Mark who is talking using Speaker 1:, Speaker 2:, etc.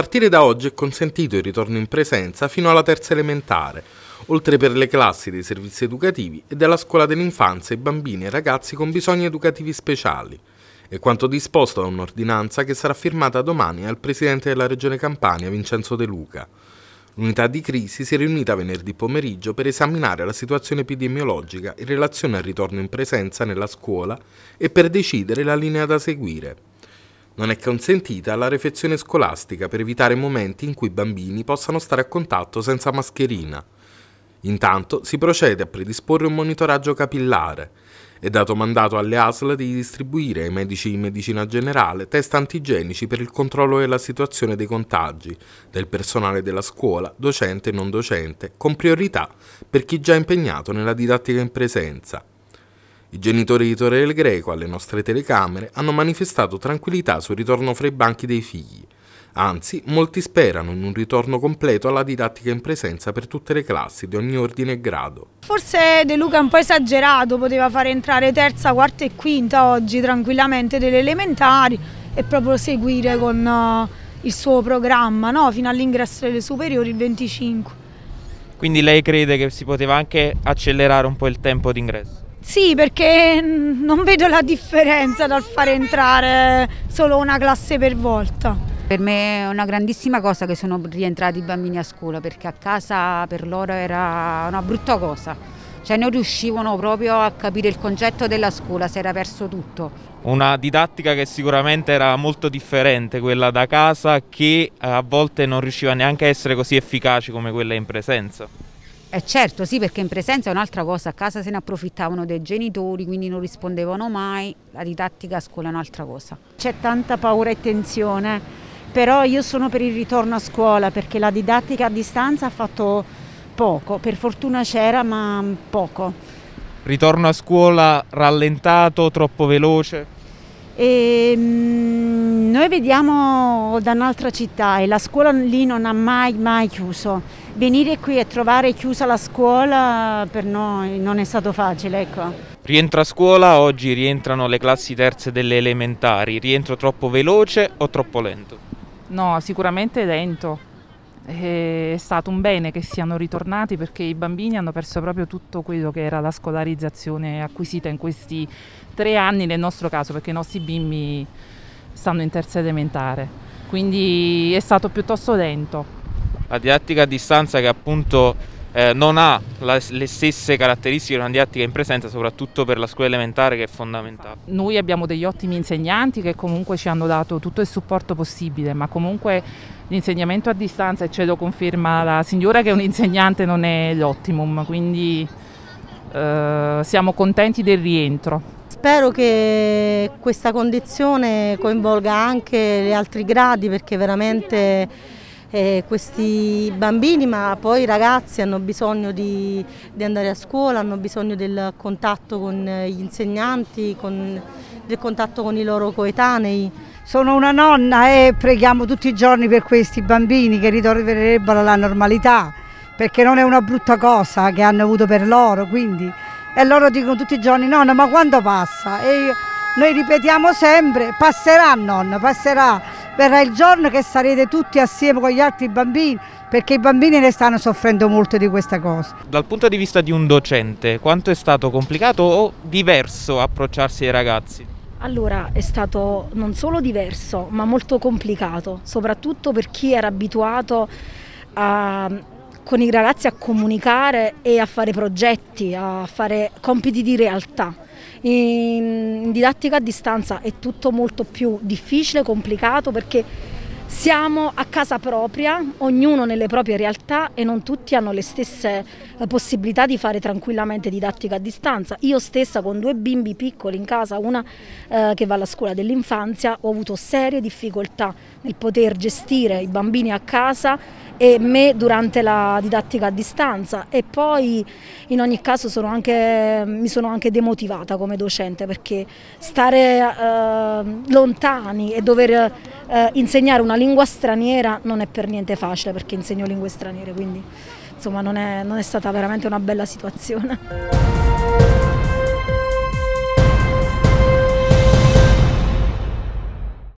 Speaker 1: partire da oggi è consentito il ritorno in presenza fino alla terza elementare, oltre per le classi dei servizi educativi e della scuola dell'infanzia e bambini e ragazzi con bisogni educativi speciali. È quanto disposto da un'ordinanza che sarà firmata domani al Presidente della Regione Campania, Vincenzo De Luca. L'unità di crisi si è riunita venerdì pomeriggio per esaminare la situazione epidemiologica in relazione al ritorno in presenza nella scuola e per decidere la linea da seguire. Non è consentita la refezione scolastica per evitare momenti in cui i bambini possano stare a contatto senza mascherina. Intanto si procede a predisporre un monitoraggio capillare. È dato mandato alle ASL di distribuire ai medici di medicina generale test antigenici per il controllo della situazione dei contagi del personale della scuola, docente e non docente, con priorità per chi già impegnato nella didattica in presenza. I genitori di Torre del Greco alle nostre telecamere hanno manifestato tranquillità sul ritorno fra i banchi dei figli. Anzi, molti sperano in un ritorno completo alla didattica in presenza per tutte le classi di ogni ordine e grado.
Speaker 2: Forse De Luca è un po' esagerato, poteva fare entrare terza, quarta e quinta oggi tranquillamente delle elementari e proprio seguire con eh, il suo programma no? fino all'ingresso delle superiori il 25.
Speaker 3: Quindi lei crede che si poteva anche accelerare un po' il tempo d'ingresso?
Speaker 2: Sì, perché non vedo la differenza dal fare entrare solo una classe per volta. Per me è una grandissima cosa che sono rientrati i bambini a scuola perché a casa per loro era una brutta cosa, cioè non riuscivano proprio a capire il concetto della scuola, si era perso tutto.
Speaker 3: Una didattica che sicuramente era molto differente, quella da casa, che a volte non riusciva neanche a essere così efficace come quella in presenza.
Speaker 2: Eh certo, sì, perché in presenza è un'altra cosa, a casa se ne approfittavano dei genitori, quindi non rispondevano mai, la didattica a scuola è un'altra cosa. C'è tanta paura e tensione, però io sono per il ritorno a scuola perché la didattica a distanza ha fatto poco, per fortuna c'era ma poco.
Speaker 3: Ritorno a scuola rallentato, troppo veloce?
Speaker 2: Ehm noi vediamo da un'altra città e la scuola lì non ha mai, mai chiuso. Venire qui e trovare chiusa la scuola per noi non è stato facile. Ecco.
Speaker 3: Rientra a scuola, oggi rientrano le classi terze delle elementari. Rientro troppo veloce o troppo lento?
Speaker 4: No, sicuramente lento. Eh, è stato un bene che siano ritornati perché i bambini hanno perso proprio tutto quello che era la scolarizzazione acquisita in questi tre anni nel nostro caso, perché i nostri bimbi stanno in terza elementare, quindi è stato piuttosto lento.
Speaker 3: La didattica a distanza che appunto eh, non ha la, le stesse caratteristiche di una didattica in presenza, soprattutto per la scuola elementare che è fondamentale.
Speaker 4: Noi abbiamo degli ottimi insegnanti che comunque ci hanno dato tutto il supporto possibile, ma comunque l'insegnamento a distanza, e ce lo conferma la signora che è un insegnante, non è l'ottimum, quindi eh, siamo contenti del rientro.
Speaker 2: Spero che questa condizione coinvolga anche gli altri gradi perché veramente eh, questi bambini, ma poi i ragazzi hanno bisogno di, di, andare a scuola, hanno bisogno del contatto con gli insegnanti, con, del contatto con i loro coetanei. Sono una nonna e preghiamo tutti i giorni per questi bambini che ritornerebbero alla normalità, perché non è una brutta cosa che hanno avuto per loro, quindi e loro dicono tutti i giorni nonna ma quando passa? E noi ripetiamo sempre passerà nonno, passerà, verrà il giorno che sarete tutti assieme con gli altri bambini perché i bambini ne stanno soffrendo molto di questa cosa.
Speaker 3: Dal punto di vista di un docente quanto è stato complicato o diverso approcciarsi ai ragazzi?
Speaker 2: Allora, è stato non solo diverso, ma molto complicato, soprattutto per chi era abituato a con i ragazzi a comunicare e a fare progetti, a fare compiti di realtà. In didattica a distanza è tutto molto più difficile, complicato perché siamo a casa propria, ognuno nelle proprie realtà e non tutti hanno le stesse eh, possibilità di fare tranquillamente didattica a distanza. Io stessa con due bimbi piccoli in casa, una eh, che va alla scuola dell'infanzia, ho avuto serie difficoltà nel poter gestire i bambini a casa e me durante la didattica a distanza e poi in ogni caso sono anche, mi sono anche demotivata come docente perché stare eh, lontani e dover eh, insegnare una lingua straniera non è per niente facile perché insegno lingue straniere, quindi insomma non è, non è stata veramente una bella situazione.